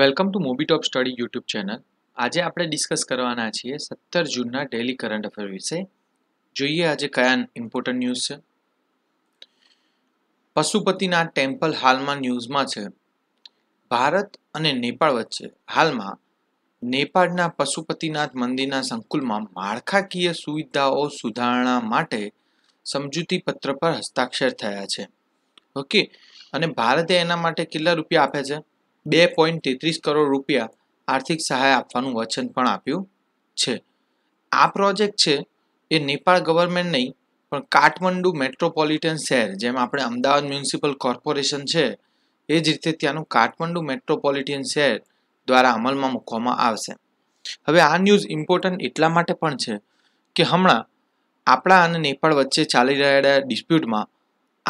welcome to movie top study YouTube channel આજે આપણે discuss કરવાના છીએ સત્તર જૂનના ડેલી કરંટ અફેર વિશે જોઈએ આજે કયા ઇમ્પોર્ટન્ટ ન્યૂઝ છે પશુપતિના ટેમ્પલ હાલમાં ન્યૂઝમાં છે ભારત અને નેપાળ વચ્ચે હાલમાં નેપાળના પશુપતિનાથ મંદિરના સંકુલમાં માળખાકીય સુવિધાઓ સુધારણા માટે સમજૂતી પત્ર પર હસ્તાક્ષર થયા છે ઓકે અને ભારતે એના માટે કેટલા રૂપિયા આપે છે બે પોઈન્ટ તેત્રીસ કરોડ રૂપિયા આર્થિક સહાય આપવાનું વચન પણ આપ્યું છે આ પ્રોજેક્ટ છે એ નેપાળ ગવર્મેન્ટ નહીં પણ કાઠમંડુ મેટ્રોપોલિટન શહેર જેમ આપણે અમદાવાદ મ્યુનિસિપલ કોર્પોરેશન છે એ જ રીતે ત્યાંનું કાઠમંડુ મેટ્રોપોલિટન શહેર દ્વારા અમલમાં મૂકવામાં આવશે હવે આ ન્યૂઝ ઇમ્પોર્ટન્ટ એટલા માટે પણ છે કે હમણાં આપણા અને નેપાળ વચ્ચે ચાલી રહેલા ડિસ્પ્યુટમાં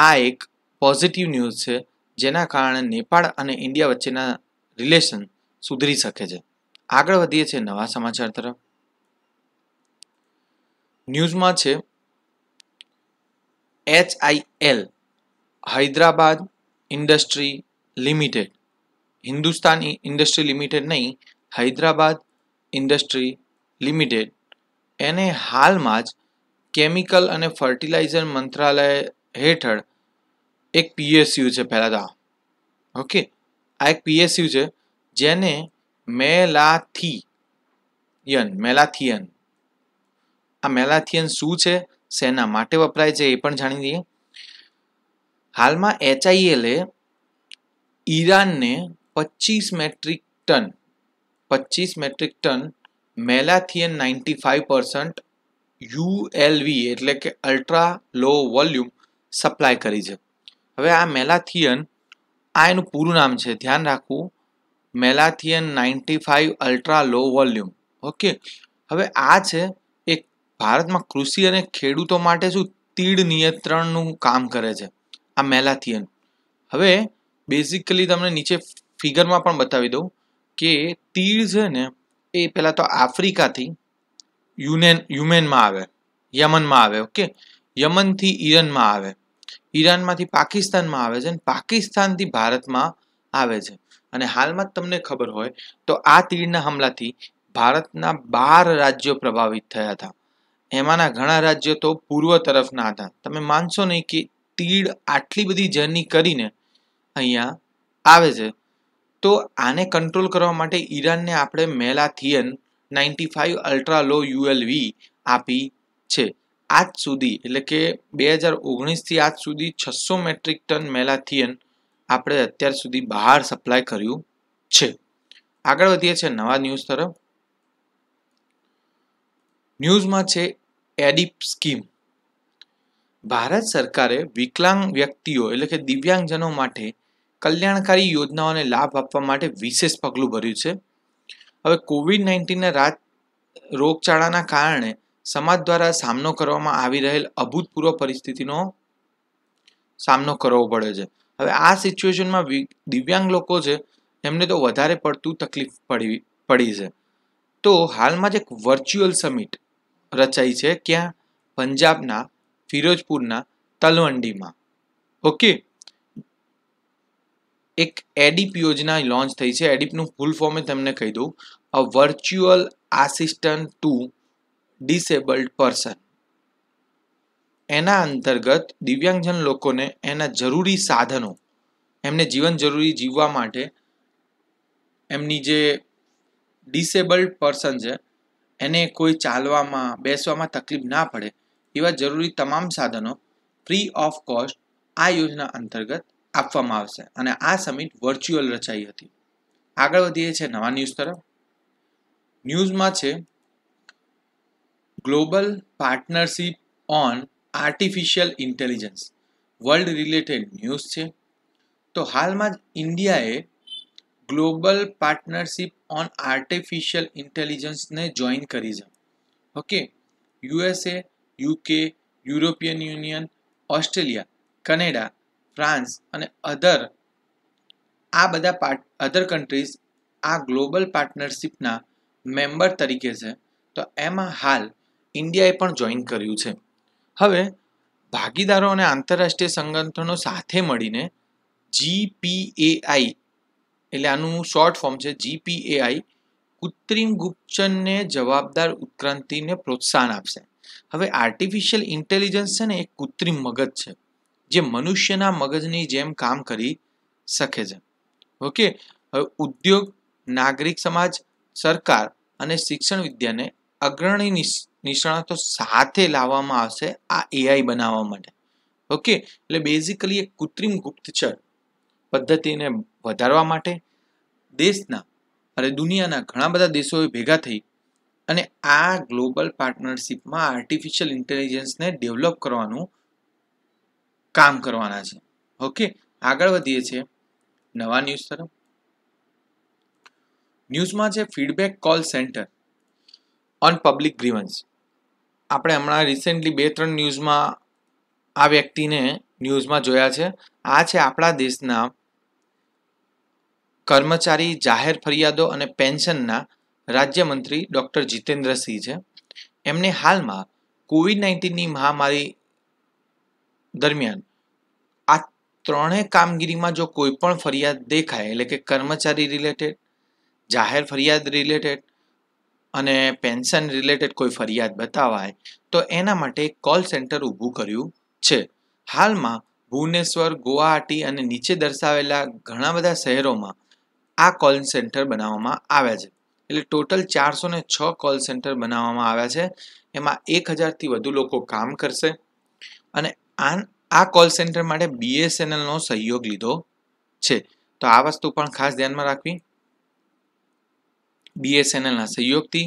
આ એક પોઝિટિવ ન્યૂઝ છે જેના કારણે નેપાળ અને ઇન્ડિયા વચ્ચેના રિલેશન સુધરી શકે છે આગળ વધીએ છીએ નવા સમાચાર તરફ ન્યૂઝમાં છે HIL Hyderabad industry limited Hindustan industry limited નહીં હૈદરાબાદ ઇન્ડસ્ટ્રી લિમિટેડ એને હાલમાં જ કેમિકલ અને ફર્ટિલાઇઝર મંત્રાલય હેઠળ એક પીએસયુ છે પહેલાં ઓકે આ એક પીએસયુ છે જેને મેલાથિયન મેલાથિયન આ મેલાથિયન શું છે શેના માટે વપરાય છે એ પણ જાણી દઈએ હાલમાં એચઆઈએલે ઈરાનને પચીસ મેટ્રિક ટન પચીસ metric ton malathion ninety five percent ULV એટલે કે અલ્ટ્રા લો વોલ્યુમ સપ્લાય કરી છે હવે આ મેલાથિયન આ એનું પૂરું નામ છે ધ્યાન રાખવું malathion ninety five ultra low volume okay હવે આ છે એ ભારતમાં કૃષિ અને ખેડૂતો માટે શું તીડ નિયંત્રણનું કામ કરે છે આ મેલાથિયન હવે બેઝિકલી તમને નીચે ફિગરમાં પણ બતાવી દઉં કે તીડ છે ને એ પહેલાં તો આફ્રિકાથી યુનેન યુમેનમાં આવે યમનમાં આવે ઓકે યમનથી ઈરનમાં આવે ઈરાનમાંથી પાકિસ્તાનમાં આવે છે અને પાકિસ્તાનથી ભારતમાં આવે છે અને હાલમાં તમને ખબર હોય તો આ તીડના હમલાથી ભારતના બાર રાજ્યો પ્રભાવિત થયા હતા એમાંના ઘણા રાજ્યો તો પૂર્વ તરફના હતા તમે માનશો નહીં કે તીડ આટલી બધી જર્ની કરીને અહીંયા આવે છે તો આને કંટ્રોલ કરવા માટે ઈરાનને આપણે malathion ninety five ultra low ULV આપી છે આજ સુધી એટલે કે બે હજાર ઓગણીસથી આજ સુધી છસો મેટ્રિક ટન મેલાથિયન આપણે અત્યાર સુધી બહાર સપ્લાય કર્યું છે આગળ વધીએ છીએ નવા ન્યૂઝ તરફ ન્યૂઝમાં છે એડિપ સ્કીમ ભારત સરકારે વિકલાંગ વ્યક્તિઓ એટલે કે દિવ્યાંગજનો માટે કલ્યાણકારી યોજનાઓને લાભ આપવા માટે વિશેષ પગલું ભર્યું છે હવે કોવિડ નાઇન્ટીનના રાત રોગચાળાના કારણે સમાજ દ્વારા સામનો કરવામાં આવી રહેલ અભૂતપૂર્વ પરિસ્થિતિનો સામનો કરવો પડે છે હવે આ સિચ્યુએશનમાં દિવ્યાંગ લોકો છે એમને તો વધારે પડતું તકલીફ પડી પડી છે તો હાલમાં જ એક વર્ચ્યુઅલ સમિટ રચાઈ છે ક્યાં પંજાબના ફિરોજપુરના તલવંડીમાં ઓકે એક એડિપ યોજના લોન્ચ થઈ છે એડિપનું ફૂલ ફોર્મ તમને કહી દઉં a virtual assistant to disabled person એના અંતર્ગત દિવ્યાંગજન લોકોને એના જરૂરી સાધનો એમને જીવન જરૂરી જીવવા માટે એમની જે ડિસેબલ્ડ પર્સન છે એને કોઈ ચાલવામાં બેસવામાં તકલીફ ના પડે એવા જરૂરી તમામ સાધનો ફ્રી ઓફ કોસ્ટ આ યોજના અંતર્ગત આપવામાં આવશે અને આ સમિટ વર્ચ્યુઅલ રચાઈ હતી આગળ વધીએ છે નવા ન્યૂઝ તરફ ન્યૂઝમાં છે global partnership on artificial intelligence world related news છે તો હાલમાં જ ઇન્ડિયાએ ગ્લોબલ પાર્ટનરશીપ ઓન આર્ટિફિશિયલ ઇન્ટેલિજન્સને જોઈન કરી છે okay USA UK European Union Australia Canada France અને અધર આ બધા પાર્ટ અધર કન્ટ્રીઝ આ ગ્લોબલ પાર્ટનરશીપના મેમ્બર તરીકે છે તો એમાં હાલ ઇન્ડિયાએ પણ જોઈન કર્યું છે હવે ભાગીદારો અને આંતરરાષ્ટ્રીય સંગઠનો સાથે મળીને જીપીએઆઈ એટલે આનું શોર્ટ ફોર્મ છે જીપીએઆઈ કૃત્રિમ ગુપચનને જવાબદાર ઉત્ક્રાંતિને પ્રોત્સાહન આપશે હવે આર્ટિફિશિયલ ઇન્ટેલિજન્સ છે ને એ કૃત્રિમ મગજ છે જે મનુષ્યના મગજની જેમ કામ કરી શકે છે ઓકે હવે ઉદ્યોગ નાગરિક સમાજ સરકાર અને શિક્ષણ વિદ્યાને અગ્રણી નિષ્ણાતો સાથે લાવવામાં આવશે આ એઆઈ બનાવવા માટે ઓકે એટલે બેઝિકલી એક કૃત્રિમ ગુપ્તચર પદ્ધતિને વધારવા માટે દેશના અને દુનિયાના ઘણા બધા દેશોએ ભેગા થઈ અને આ ગ્લોબલ પાર્ટનરશિપમાં આર્ટિફિશિયલ ઇન્ટેલિજન્સને ડેવલપ કરવાનું કામ કરવાના છે ઓકે આગળ વધીએ છીએ નવા ન્યૂઝ તરફ ન્યૂઝમાં છે feedback call centre on public grievance આપણે હમણાં રિસેન્ટલી બે ત્રણ ન્યૂઝમાં આ વ્યક્તિને ન્યૂઝમાં જોયા છે આ છે આપણા દેશના કર્મચારી જાહેર ફરિયાદો અને પેન્શનના રાજ્યમંત્રી ડૉક્ટર જીતેન્દ્રસિંહ છે એમને હાલમાં કોવિડ નાઇન્ટીનની મહામારી દરમિયાન આ ત્રણેય કામગીરીમાં જો કોઈ પણ ફરિયાદ દેખાય એટલે કે કર્મચારી રિલેટેડ જાહેર ફરિયાદ રિલેટેડ અને પેન્શન રિલેટેડ કોઈ ફરિયાદ બતાવાય તો એના માટે કોલ સેન્ટર ઊભું કર્યું છે હાલમાં ભુવનેશ્વર ગુવાહાટી અને નીચે દર્શાવેલા ઘણા બધા શહેરોમાં આ કોલ સેન્ટર બનાવવામાં આવ્યા છે એટલે ટોટલ ચારસો ને છ કોલ સેન્ટર બનાવવામાં આવ્યા છે એમાં એક હજારથી વધુ લોકો કામ કરશે અને આ કોલ સેન્ટર માટે બીએસએનએલનો સહયોગ લીધો છે તો આ વસ્તુ પણ ખાસ ધ્યાનમાં રાખવી બીએસએનએલના સહયોગથી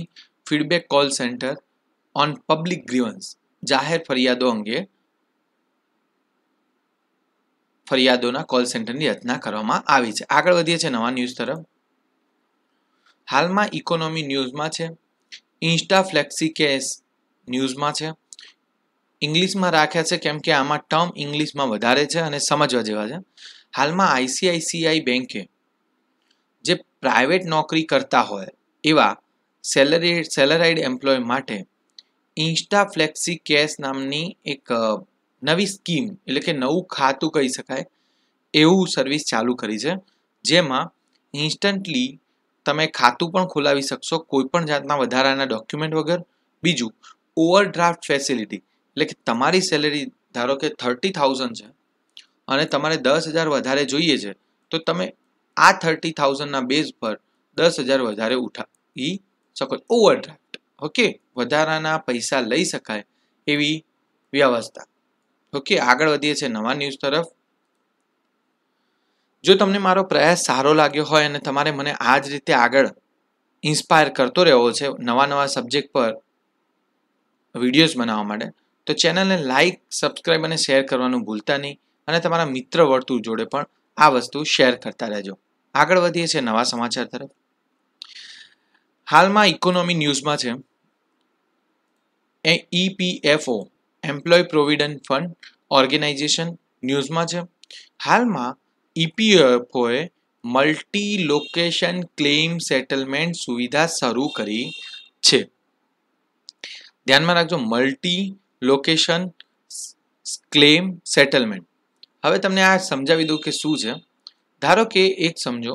feedback call centre on public grievance જાહેર ફરિયાદો અંગે ફરિયાદોના કોલ સેન્ટરની રચના કરવામાં આવી છે આગળ વધીએ છીએ નવા ન્યૂઝ તરફ હાલમાં ઇકોનોમી ન્યૂઝમાં છે ઇન્સ્ટા ફ્લેક્સી કેસ ન્યૂઝમાં છે ઇંગ્લિશમાં રાખ્યા છે કેમ કે આમાં ટર્મ ઇંગ્લિશમાં વધારે છે અને સમજવા જેવા છે હાલમાં આઈસીઆઈસીઆઈ બેન્કે જે પ્રાઇવેટ નોકરી કરતા હોય એવા સેલરી સેલરાઇડ એમ્પ્લોય માટે ઇન્સ્ટા ફ્લેક્સી કેશ નામની એક નવી સ્કીમ એટલે કે નવું ખાતું કહી શકાય એવું સર્વિસ ચાલુ કરી છે જેમાં ઇન્સ્ટન્ટલી તમે ખાતું પણ ખોલાવી શકશો કોઈપણ જાતના વધારાના ડોક્યુમેન્ટ વગર બીજું ઓવરડ્રાફ્ટ ફેસિલિટી એટલે કે તમારી સેલેરી ધારો કે થર્ટી થાઉઝન્ડ છે અને તમારે દસ હજાર વધારે જોઈએ છે તો તમે આ થર્ટી થાઉઝન્ડના બેઝ પર દસ હજાર વધારે ઉઠાવી શકો ઓવરડ્રાફ્ટ ઓકે વધારાના પૈસા લઈ શકાય એવી વ્યવસ્થા ઓકે આગળ વધીએ છે નવા ન્યૂઝ તરફ જો તમને મારો પ્રયાસ સારો લાગ્યો હોય અને તમારે મને આ જ રીતે આગળ ઇન્સ્પાયર કરતો રહેવો છે નવા નવા સબ્જેક્ટ પર વિડીયોઝ બનાવવા માટે તો ચેનલને લાઇક સબસ્ક્રાઇબ અને શેર કરવાનું ભૂલતા નહીં અને તમારા મિત્ર વર્તુળ જોડે પણ આ વસ્તુ શેર કરતા રહેજો આગળ વધીએ છીએ નવા સમાચાર તરફ હાલમાં ઇકોનોમી ન્યૂઝમાં છે એ EPFO employee provident fund organisation ન્યૂઝમાં છે હાલમાં ઈપીએફઓએ મલ્ટી લોકેશન ક્લેમ સેટલમેન્ટ સુવિધા શરૂ કરી છે ધ્યાનમાં રાખજો મલ્ટી લોકેશન ક્લેમ સેટલમેન્ટ હવે તમને આ સમજાવી દઉં કે શું છે ધારો કે એક સમજો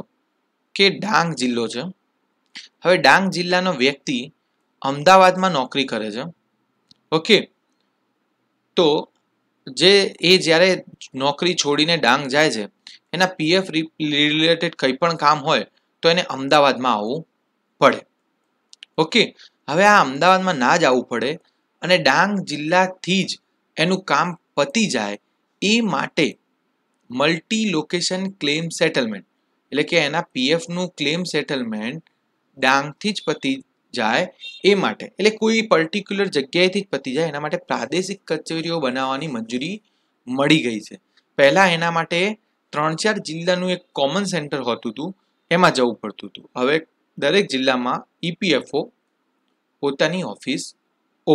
કે ડાંગ જિલ્લો છે હવે ડાંગ જિલ્લાનો વ્યક્તિ અમદાવાદમાં નોકરી કરે છે ઓકે તો જે એ જ્યારે નોકરી છોડીને ડાંગ જાય છે એના પીએફ રિલેટેડ કંઈ પણ કામ હોય તો એને અમદાવાદમાં આવવું પડે ઓકે હવે આ અમદાવાદમાં ના જ આવવું પડે અને ડાંગ જિલ્લાથી જ એનું કામ પતી જાય એ માટે મલ્ટી લોકેશન ક્લેમ સેટલમેન્ટ એટલે કે એના પીએફનું ક્લેમ સેટલમેન્ટ ડાંગથી જ પતી જાય એ માટે એટલે કોઈ પર્ટિક્યુલર જગ્યાએથી જ પતી જાય એના માટે પ્રાદેશિક કચેરીઓ બનાવવાની મંજૂરી મળી ગઈ છે પહેલાં એના માટે ત્રણ ચાર જિલ્લાનું એક કોમન સેન્ટર હોતું હતું એમાં જવું પડતું હતું હવે દરેક જિલ્લામાં ઈપીએફઓ e પોતાની ઓફિસ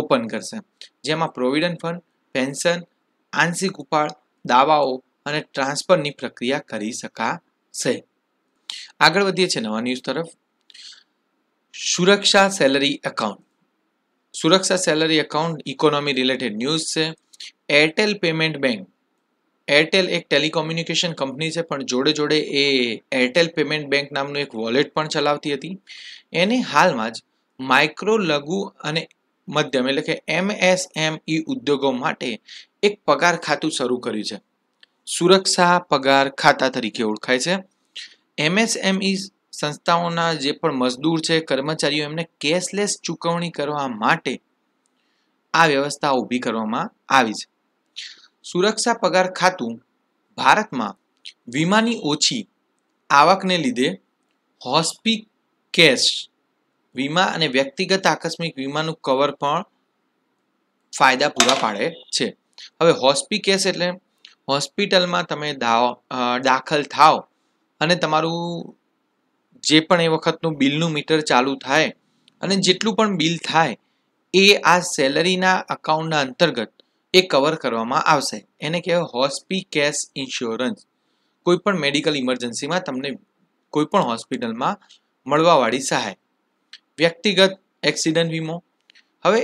ઓપન કરશે જેમાં પ્રોવિડન્ટ ફંડ પેન્શન આંશિક ઉપાડ દાવાઓ અને ટ્રાન્સફરની પ્રક્રિયા કરી શકાશે આગળ વધીએ છીએ નવા ન્યૂઝ તરફ Suraksha salary account Suraksha salary account economy related news છે એરટેલ પેમેન્ટ બેંક એરટેલ એક ટેલિકોમ્યુનિકેશન કંપની છે પણ જોડે જોડે એ એરટેલ પેમેન્ટ બેંક નામનું એક વોલેટ પણ ચલાવતી હતી એને હાલમાં જ માઇક્રો લઘુ અને મધ્યમ એટલે કે એમએસએમઈ ઉદ્યોગો માટે એક પગાર ખાતું શરૂ કર્યું છે સુરક્ષા પગાર ખાતા તરીકે ઓળખાય છે એમએસએમઈ સંસ્થાઓના જે પણ મજદૂર છે કર્મચારીઓ એમને કેશલેસ ચૂકવણી કરવા માટે આ વ્યવસ્થા ઊભી કરવામાં આવી છે સુરક્ષા પગાર ખાતું ભારતમાં વીમાની ઓછી આવકને લીધે હોસ્પિક કેશ વીમા અને વ્યક્તિગત આકસ્મિક વીમાનું કવર પણ ફાયદા પૂરા પાડે છે હવે હોસ્પિકેસ એટલે હોસ્પિટલમાં તમે દાખલ થાઓ અને તમારું જે પણ એ વખતનું બિલનું મીટર ચાલુ થાય અને જેટલું પણ બિલ થાય એ આ સેલરીના અકાઉન્ટના અંતર્ગત એ કવર કરવામાં આવશે એને કહેવાય હોસ્પી કેશ ઇન્સ્યોરન્સ કોઈ પણ મેડિકલ ઇમરજન્સીમાં તમને કોઈ પણ હોસ્પિટલમાં મળવાવાળી સહાય વ્યક્તિગત એક્સિડન્ટ વીમો હવે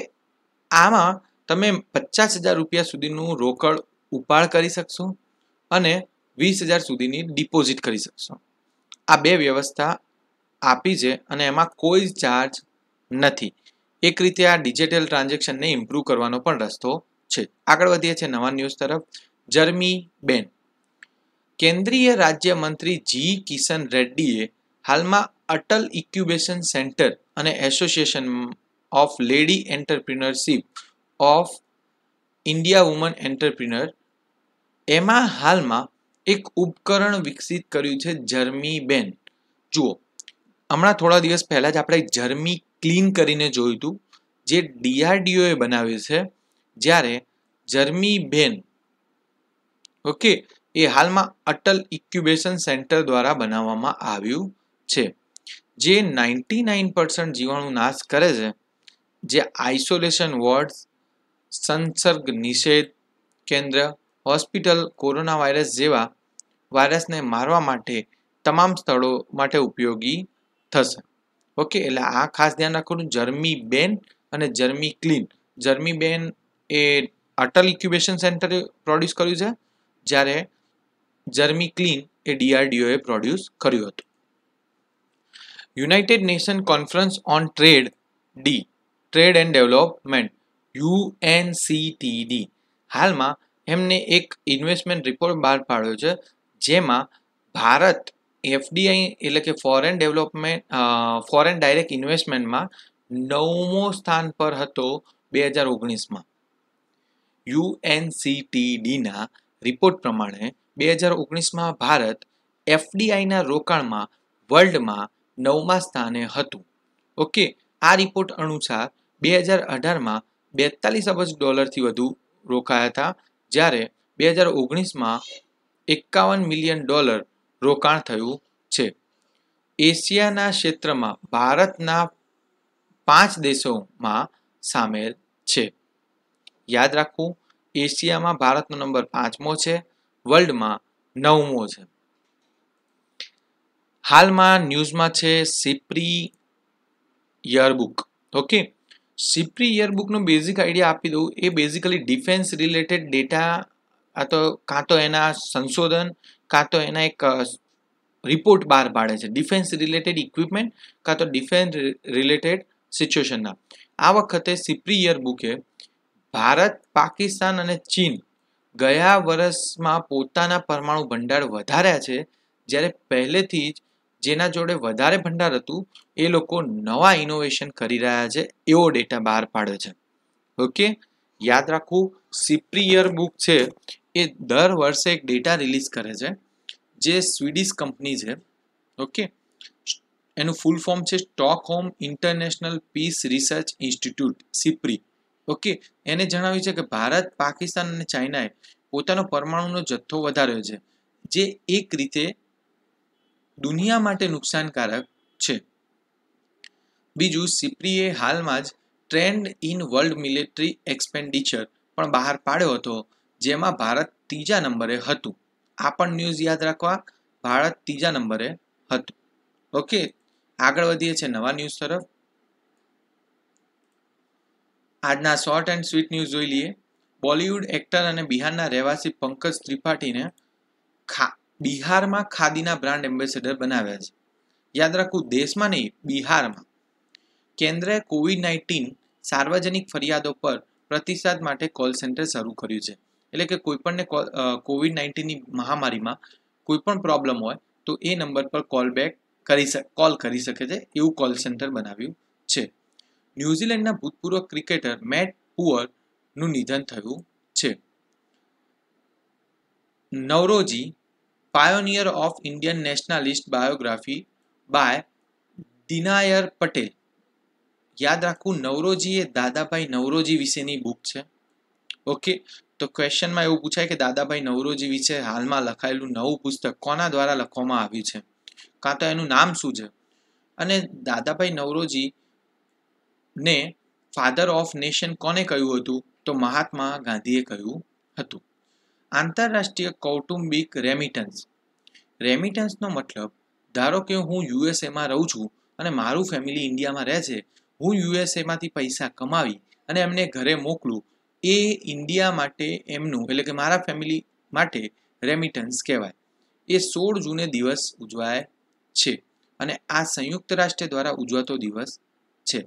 આમાં તમે પચાસ હજાર રૂપિયા સુધીનું રોકડ ઉપાડ કરી શકશો અને વીસ હજાર સુધીની ડિપોઝિટ કરી શકશો આ બે વ્યવસ્થા આપી છે અને એમાં કોઈ ચાર્જ નથી એક રીતે આ ડિજિટલ ટ્રાન્ઝેક્શનને ઇમ્પ્રુવ કરવાનો પણ રસ્તો છે આગળ વધીએ છીએ નવા ન્યૂઝ તરફ જર્મી બેન કેન્દ્રીય રાજ્યમંત્રી જી કિશન રેડ્ડીએ હાલમાં અટલ ઇક્યુબેશન સેન્ટર અને association of lady entrepreneurship of India woman entrepreneur એમાં હાલમાં એક ઉપકરણ વિકસિત કર્યું છે જર્મી બેન જુઓ હમણાં થોડા દિવસ પહેલાં જ આપણે જર્મી ક્લીન કરીને જોયું હતું જે ડીઆરડીઓએ બનાવ્યું છે જ્યારે જર્મી બેન ઓકે એ હાલમાં અટલ ઇક્યુબેશન સેન્ટર દ્વારા બનાવવામાં આવ્યું છે જે નાઇન્ટી નાઇન પર્સન્ટ જીવાણુ નાશ કરે છે જે આઇસોલેશન વોર્ડ સંસર્ગ નિષેધ કેન્દ્ર હોસ્પિટલ કોરોના વાયરસ જેવા વાયરસને મારવા માટે તમામ સ્થળો માટે ઉપયોગી થશે ઓકે એટલે આ ખાસ ધ્યાન રાખવાનું જર્મી બેન અને જર્મી ક્લીન જર્મી બેન એ અટલ ઇક્યુબેશન સેન્ટરે પ્રોડ્યુસ કર્યું છે જ્યારે જર્મી ક્લીન એ ડીઆરડીઓએ પ્રોડ્યુસ કર્યું હતું united nation conference on trade D trade and development UNCTAD હાલમાં એમને એક ઇન્વેસ્ટમેન્ટ રિપોર્ટ બહાર પાડ્યો છે જેમાં ભારત એફડીઆઈ એટલે કે ફોરેન ડેવલપમેન્ટ ફોરેન ડાયરેક્ટ ઇન્વેસ્ટમેન્ટમાં નવમો સ્થાન પર હતો બે હજાર ઓગણીસમાં યુએનસીટીડીના રિપોર્ટ પ્રમાણે બે હજાર ઓગણીસમાં ભારત એફડીઆઈના રોકાણમાં વર્લ્ડમાં નવમા સ્થાને હતું ઓકે આ રિપોર્ટ અનુસાર બે હજાર અઢારમાં બેતાલીસ અબજ ડોલરથી વધુ રોકાયા હતા જ્યારે બે હજાર ઓગણીસમાં એકાવન મિલિયન ડોલર રોકાણ થયું છે એશિયાના ક્ષેત્રમાં ભારતના પાંચ દેશોમાં સામેલ છે યાદ રાખવું એશિયામાં ભારતનો નંબર પાંચમો છે વર્લ્ડમાં નવમો છે હાલમાં ન્યૂઝમાં છે સિપ્રી યરબુક ઓકે સિપ્રી યરબુકનો બેઝિક આઈડિયા આપી દઉં એ બેઝિકલી ડિફેન્સ રિલેટેડ ડેટા આ તો કાં તો એના સંશોધન કાં તો એના એક રિપોર્ટ બહાર પાડે છે ડિફેન્સ રિલેટેડ ઇક્વિપમેન્ટ કાં તો ડિફેન્સ રિલેટેડ સિચ્યુએશનના આ વખતે સિપ્રી યર બુકે ભારત પાકિસ્તાન અને ચીન ગયા વર્ષમાં પોતાના પરમાણુ ભંડાર વધાર્યા છે જ્યારે પહેલેથી જ જેના જોડે વધારે ભંડાર હતું એ લોકો નવા ઇનોવેશન કરી રહ્યા છે એવો ડેટા બહાર પાડે છે ઓકે યાદ રાખવું સિપ્રિયર બુક છે એ દર વર્ષે એક ડેટા રિલીઝ કરે છે જે સ્વીડિશ કંપની છે ઓકે એનું ફૂલ ફોર્મ છે Stockholm international peace research institute SIPRI okay એને જણાવ્યું છે કે ભારત પાકિસ્તાન અને ચાઇનાએ પોતાનો પરમાણુનો જથ્થો વધાર્યો છે જે એક રીતે દુનિયા માટે નુકસાનકારક છે બીજું સિપ્રીએ હાલમાં જ trend in world military expenditure પણ બહાર પાડ્યો હતો જેમાં ભારત ત્રીજા નંબરે હતું આ પણ ન્યૂઝ યાદ રાખવા ભારત ત્રીજા નંબરે હતું ઓકે આગળ વધીએ છે નવા ન્યૂઝ તરફ આજના શોર્ટ એન્ડ સ્વીટ ન્યૂઝ જોઈ લઈએ બોલિવૂડ એક્ટર અને બિહારના રહેવાસી પંકજ ત્રિપાઠીને ખા બિહારમાં ખાદીના બ્રાન્ડ એમ્બેસેડર બનાવ્યા છે યાદ રાખવું દેશમાં નહીં બિહારમાં કેન્દ્રએ કોવિડ નાઇન્ટીન સાર્વજનિક ફરિયાદો પર પ્રતિસાદ માટે કોલ સેન્ટર શરૂ કર્યું છે એટલે કે કોઈપણને કોવિડ નાઇન્ટીનની મહામારીમાં કોઈ પણ પ્રોબ્લેમ હોય તો એ નંબર પર કોલ બેક કરી શકે કોલ કરી શકે છે એવું કોલ સેન્ટર બનાવ્યું છે ન્યૂઝીલેન્ડના ભૂતપૂર્વ ક્રિકેટર મેટ પુઅરનું નિધન થયું છે Naoroji pioneer of Indian nationalist biography by Dinyar Patel યાદ રાખવું નવરોજી એ દાદાભાઈ નવરોજી વિશેની બુક છે ઓકે તો ક્વેશ્ચનમાં એવું પૂછાય કે દાદાભાઈ નવરોજી વિશે હાલમાં લખાયેલું નવું પુસ્તક કોના દ્વારા લખવામાં આવ્યું છે કાં તો એનું નામ શું છે અને દાદાભાઈ નવરોજી ને ફાધર ઓફ નેશન કોને કહ્યું હતું તો મહાત્મા ગાંધીએ કહ્યું હતું આંતરરાષ્ટ્રીય કૌટુંબિક રેમિટન્સ રેમિટન્સનો મતલબ ધારો કે હું યુએસએમાં રહું છું અને મારું ફેમિલી ઇન્ડિયામાં રહે છે હું યુએસએમાંથી પૈસા કમાવી અને એમને ઘરે મોકલું એ ઇન્ડિયા માટે એમનું એટલે કે મારા ફેમિલી માટે રેમિટન્સ કહેવાય એ સોળ જૂને દિવસ ઉજવાય છે અને આ સંયુક્ત રાષ્ટ્ર દ્વારા ઉજવાતો દિવસ છે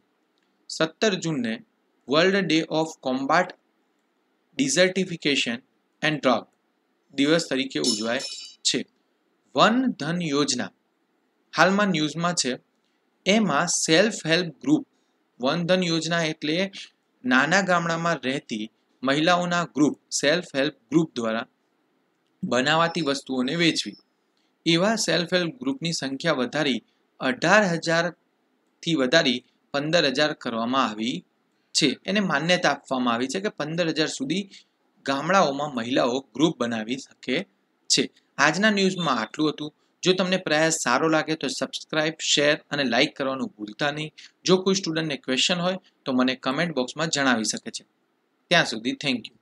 સત્તર જૂનને world day of combat desertification and drug દિવસ તરીકે ઉજવાય છે વન ધન યોજના હાલમાં ન્યૂઝમાં છે એમાં સેલ્ફ હેલ્પ ગ્રુપ વન ધન યોજના એટલે નાના ગામડામાં રહેતી મહિલાઓના ગ્રુપ સેલ્ફ હેલ્પ ગ્રુપ દ્વારા બનાવાતી વસ્તુઓને વેચવી એવા સેલ્ફ હેલ્પ ગ્રુપની સંખ્યા વધારી અઢાર હજારથી વધારી પંદર હજાર કરવામાં આવી છે એને માન્યતા આપવામાં આવી છે કે પંદર હજાર સુધી ગામડાઓમાં મહિલાઓ ગ્રુપ બનાવી શકે છે આજના ન્યૂઝમાં આટલું હતું જો તમને પ્રયાસ સારો લાગે તો સબસ્ક્રાઇબ શેર અને લાઇક કરવાનું ભૂલતા નહીં જો કોઈ સ્ટુડન્ટને ક્વેશ્ચન હોય તો મને કમેન્ટ બોક્સમાં જણાવી શકે છે ત્યાં સુધી થેન્ક યુ